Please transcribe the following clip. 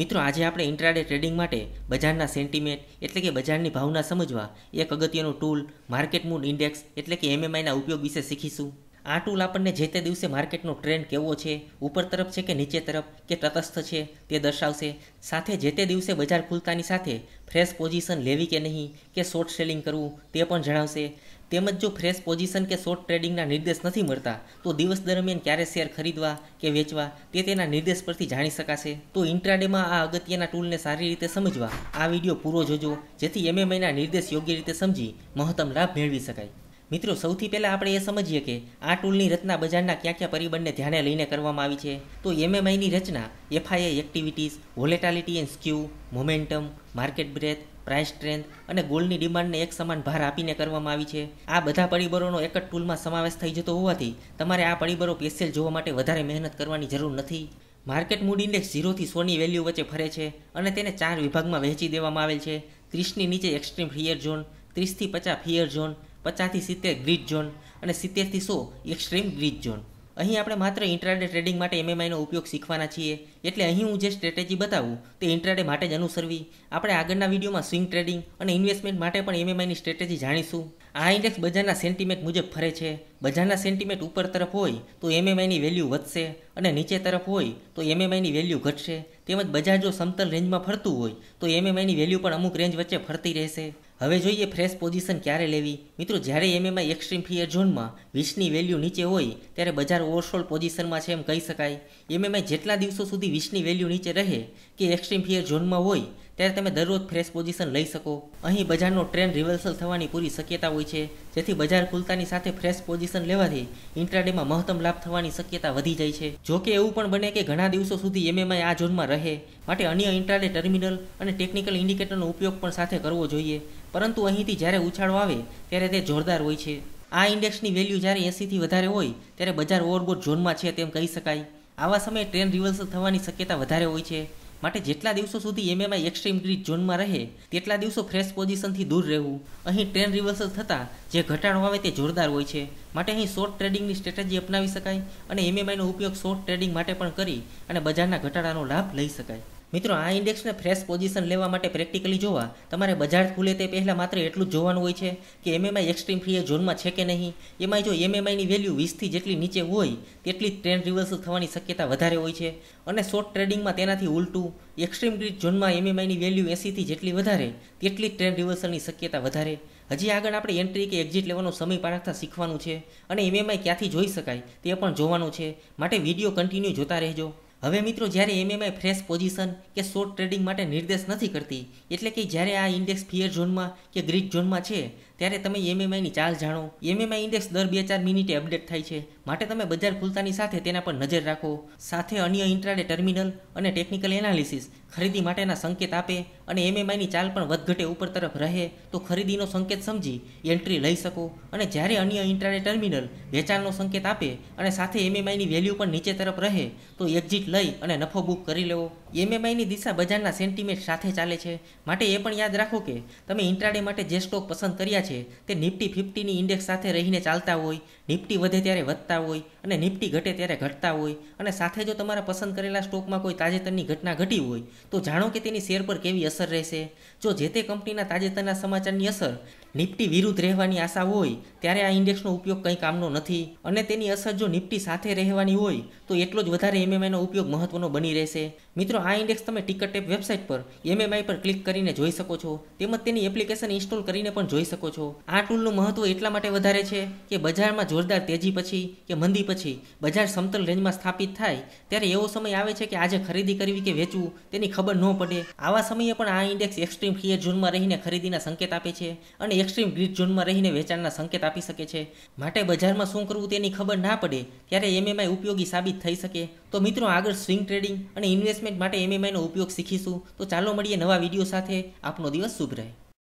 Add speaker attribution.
Speaker 1: મિત્રો આજે આપણે ઇન્ટ્રાડે ટ્રેડિંગ માટે બજારના સેન્ટિમેન્ટ એટલે કે બજારની ભાવના સમજવા એક અગત્યનું ટૂલ માર્કેટ મૂડ ઇન્ડેક્સ એટલે કે એમએમઆઈના ઉપયોગ વિશે શીખીશું આ ટૂલ આપણને જે તે દિવસે માર્કેટનો ટ્રેન્ડ કેવો છે ઉપર તરફ છે કે નીચે તરફ કે તટસ્થ છે તે દર્શાવશે સાથે જે તે દિવસે બજાર ખુલતાની સાથે ફ્રેશ પોઝિશન લેવી કે નહીં કે શોર્ટ સેલિંગ કરવું તે પણ જણાવશે તેમજ જો ફ્રેશ પોઝિશન કે શોર્ટ ટ્રેડિંગના નિર્દેશ નથી મળતા તો દિવસ દરમિયાન ક્યારે શેર ખરીદવા કે વેચવા તે તેના નિર્દેશ પરથી જાણી શકાશે તો ઇન્ટ્રાડેમાં આ અગત્યના ટૂલને સારી રીતે સમજવા આ વિડીયો પૂરો જોજો જેથી એમએમઆઈના નિર્દેશ યોગ્ય રીતે સમજી મહત્તમ લાભ મેળવી શકાય મિત્રો સૌથી પહેલાં આપણે એ સમજીએ કે આ ટૂલની રચના બજારના ક્યાં ક્યાં પરિબળને ધ્યાને લઈને કરવામાં આવી છે તો એમએમઆઈની રચના FII activities volatility and skew momentum market breadth price trend અને ગોલ્ડની ડિમાન્ડને એક સમાન ભાર આપીને કરવામાં આવી છે આ બધા પરિબળોનો એક જ ટૂલમાં સમાવેશ થઈ જતો હોવાથી તમારે આ પરિબળો પેશિયલ જોવા માટે વધારે મહેનત કરવાની જરૂર નથી માર્કેટ મૂડ ઇન્ડેક્સ ઝીરોથી સોની વેલ્યુ વચ્ચે ફરે છે અને તેને ચાર વિભાગમાં વહેંચી દેવામાં આવેલ છે ત્રીસની નીચે એક્સ્ટ્રીમ ફિયર ઝોન ત્રીસથી પચાસ ફિયર ઝોન પચાસથી સિત્તેર ગ્રીડ ઝોન અને સિત્તેરથી સો એક્સ્ટ્રીમ ગ્રીડ ઝોન અહીં આપણે માત્ર ઇન્ટ્રાડે ટ્રેડિંગ માટે એમએમઆઈનો ઉપયોગ શીખવાના છીએ એટલે અહીં હું જે સ્ટ્રેટેજી બતાવું તે ઇન્ટ્રાડે માટે જ અનુસરવી આપણે આગળના વિડીયોમાં સ્વિંગ ટ્રેડિંગ અને ઇન્વેસ્ટમેન્ટ માટે પણ એમએમઆઈની સ્ટ્રેટેજી જાણીશું આ ઇન્ડેક્સ બજારના સેન્ટિમેન્ટ મુજબ ફરે છે બજારના સેન્ટિમેન્ટ ઉપર તરફ હોય તો એમએમઆઈની વેલ્યુ વધશે અને નીચે તરફ હોય તો એમએમઆઈની વેલ્યુ ઘટશે તેમજ બજાર જો સમતલ રેન્જમાં ફરતું હોય તો એમએમઆઈની વેલ્યુ પણ અમુક રેન્જ વચ્ચે ફરતી રહેશે હવે જોઈએ ફ્રેશ પોઝિશન ક્યારે લેવી મિત્રો જ્યારે એમએમાં એક્સ્ટ્રીમ ફિયર ઝોનમાં વીસની વેલ્યુ નીચે હોય ત્યારે બજાર ઓવરસોલ્ડ પોઝિશનમાં છે એમ કહી શકાય એમએમઆઈ જેટલા દિવસો સુધી વીસની વેલ્યુ નીચે રહે કે એક્સ્ટ્રીમ ફિયર ઝોનમાં હોય ત્યારે તમે દરરોજ ફ્રેશ પોઝિશન લઈ શકો અહીં બજારનો ટ્રેન્ડ રિવર્સલ થવાની પૂરી શક્યતા હોય છે જેથી બજાર ખુલતાની સાથે ફ્રેશ પોઝિશન લેવાથી ઇન્ટ્રાડેમાં મહત્તમ લાભ થવાની શક્યતા વધી જાય છે જો કે એવું પણ બને કે ઘણા દિવસો સુધી એમએમઆઈ આ ઝોનમાં રહે માટે અન્ય ઇન્ટ્રાડે ટર્મિનલ અને ટેકનિકલ ઇન્ડિકેટરનો ઉપયોગ પણ સાથે કરવો જોઈએ પરંતુ અહીંથી જ્યારે ઉછાળો આવે ત્યારે તે જોરદાર હોય છે આ ઇન્ડેક્સની વેલ્યુ જ્યારે એંસીથી વધારે હોય ત્યારે બજાર ઓવરબોટ ઝોનમાં છે તેમ કહી શકાય આવા સમયે ટ્રેન રિવર્સલ થવાની શક્યતા વધારે હોય છે માટે જેટલા દિવસો સુધી એમએમઆઈ એક્સ્ટ્રીમ ગ્રીડ ઝોનમાં રહે તેટલા દિવસો ફ્રેશ પોઝિશનથી દૂર રહેવું અહીં ટ્રેન રિવર્સલ થતાં જે ઘટાડો આવે તે જોરદાર હોય છે માટે અહીં શોર્ટ ટ્રેડિંગની સ્ટ્રેટેજી અપનાવી શકાય અને એમએમઆઈનો ઉપયોગ શોર્ટ ટ્રેડિંગ માટે પણ કરી અને બજારના ઘટાડાનો લાભ લઈ શકાય મિત્રો આ ઇન્ડેક્સને ફ્રેશ પોઝિશન લેવા માટે પ્રેક્ટિકલી જોવા તમારે બજાર ખુલે તે પહેલાં માત્ર એટલું જ જોવાનું હોય છે કે એમએમઆઈ એક્સ્ટ્રીમ ફ્રી એ ઝોનમાં છે કે નહીં એમાં જો એમએમઆઈની વેલ્યુ વીસથી જેટલી નીચે હોય તેટલી ટ્રેન્ડ રિવર્સલ થવાની શક્યતા વધારે હોય છે અને શોર્ટ ટ્રેડિંગમાં તેનાથી ઉલટું એક્સ્ટ્રીમ ગ્રીડ ઝોનમાં એમએમઆઈની વેલ્યુ એસીથી જેટલી વધારે તેટલી ટ્રેન્ડ રિવર્સલની શક્યતા વધારે હજી આગળ આપણે એન્ટ્રી કે એક્ઝિટ લેવાનો સમય પારખતા શીખવાનું છે અને એમએમઆઈ ક્યાંથી જોઈ શકાય તે પણ જોવાનું છે માટે વિડીયો કન્ટિન્યુ જોતા રહેજો હવે મિત્રો જ્યારે એમએમઆઈ ફ્રેશ પોઝિશન કે શોર્ટ ટ્રેડિંગ માટે નિર્દેશ નથી કરતી એટલે કે જ્યારે આ ઇન્ડેક્સ ફિયર ઝોનમાં કે ગ્રીડ ઝોનમાં છે ત્યારે તમે એમએમઆઈની e ચાલ જાણો એમએમઆઈ e ઇન્ડેક્સ દર બે ચાર મિનિટે અપડેટ થાય છે માટે તમે બજાર ખુલતાની સાથે તેના પર નજર રાખો સાથે અન્ય ઇન્ટ્રાડે ટર્મિનલ અને ટેકનિકલ એનાલિસિસ ખરીદી માટેના સંકેત આપે અને એમએમઆઈની e ચાલ પણ વધઘટે ઉપર તરફ રહે તો ખરીદીનો સંકેત સમજી એન્ટ્રી લઈ શકો અને જ્યારે અન્ય ઇન્ટ્રાડે ટર્મિનલ વેચાણનો સંકેત આપે અને સાથે એમએમઆઈની વેલ્યુ પણ નીચે તરફ રહે તો એક્ઝિટ લઈ અને નફો બુક કરી લેવો એમએમઆઈની દિશા બજારના સેન્ટિમેન્ટ સાથે ચાલે છે માટે એ પણ યાદ રાખો કે તમે ઇન્ટ્રાડે માટે જે સ્ટોક પસંદ કર્યા છે છે તે નિફ્ટી ફિફ્ટીની ઇન્ડેક્સ સાથે રહીને ચાલતા હોય નિફ્ટી વધે ત્યારે વધતા હોય અને નિફ્ટી ઘટે ત્યારે ઘટતા હોય અને સાથે જો તમારા પસંદ કરેલા સ્ટોકમાં કોઈ તાજેતરની ઘટના ઘટી હોય તો જાણો કે તેની શેર પર કેવી અસર રહેશે જો જે તે કંપનીના તાજેતરના સમાચારની અસર નિફ્ટી વિરુદ્ધ રહેવાની આશા હોય ત્યારે આ ઇન્ડેક્સનો ઉપયોગ કંઈ કામનો નથી અને તેની અસર જો નિફ્ટી સાથે રહેવાની હોય તો એટલો જ વધારે એમએમઆઈનો ઉપયોગ મહત્વનો બની રહેશે મિત્રો આ ઇન્ડેક્સ તમે ટિકટ ટેપ વેબસાઇટ પર એમએમઆઈ પર ક્લિક કરીને જોઈ શકો છો તેમજ તેની એપ્લિકેશન ઇન્સ્ટોલ કરીને પણ જોઈ શકો છો આ ટૂલનું મહત્વ એટલા માટે વધારે છે કે બજારમાં જો જોરદાર તેજી પછી કે મંદી પછી બજાર સમતલ રેન્જમાં સ્થાપિત થાય ત્યારે એવો સમય આવે છે કે આજે ખરીદી કરવી કે વેચવું તેની ખબર ન પડે આવા સમયે પણ આ ઇન્ડેક્સ એક્સ્ટ્રીમ ફિયર ઝોનમાં રહીને ખરીદીના સંકેત આપે છે અને એક્સ્ટ્રીમ ગ્રીડ ઝોનમાં રહીને વેચાણના સંકેત આપી શકે છે માટે બજારમાં શું કરવું તેની ખબર ના પડે ત્યારે એમએમઆઈ ઉપયોગી સાબિત થઈ શકે તો મિત્રો આગળ સ્વિંગ ટ્રેડિંગ અને ઇન્વેસ્ટમેન્ટ માટે એમએમઆઈનો ઉપયોગ શીખીશું તો ચાલો મળીએ નવા વિડીયો સાથે આપનો દિવસ શુભ રહે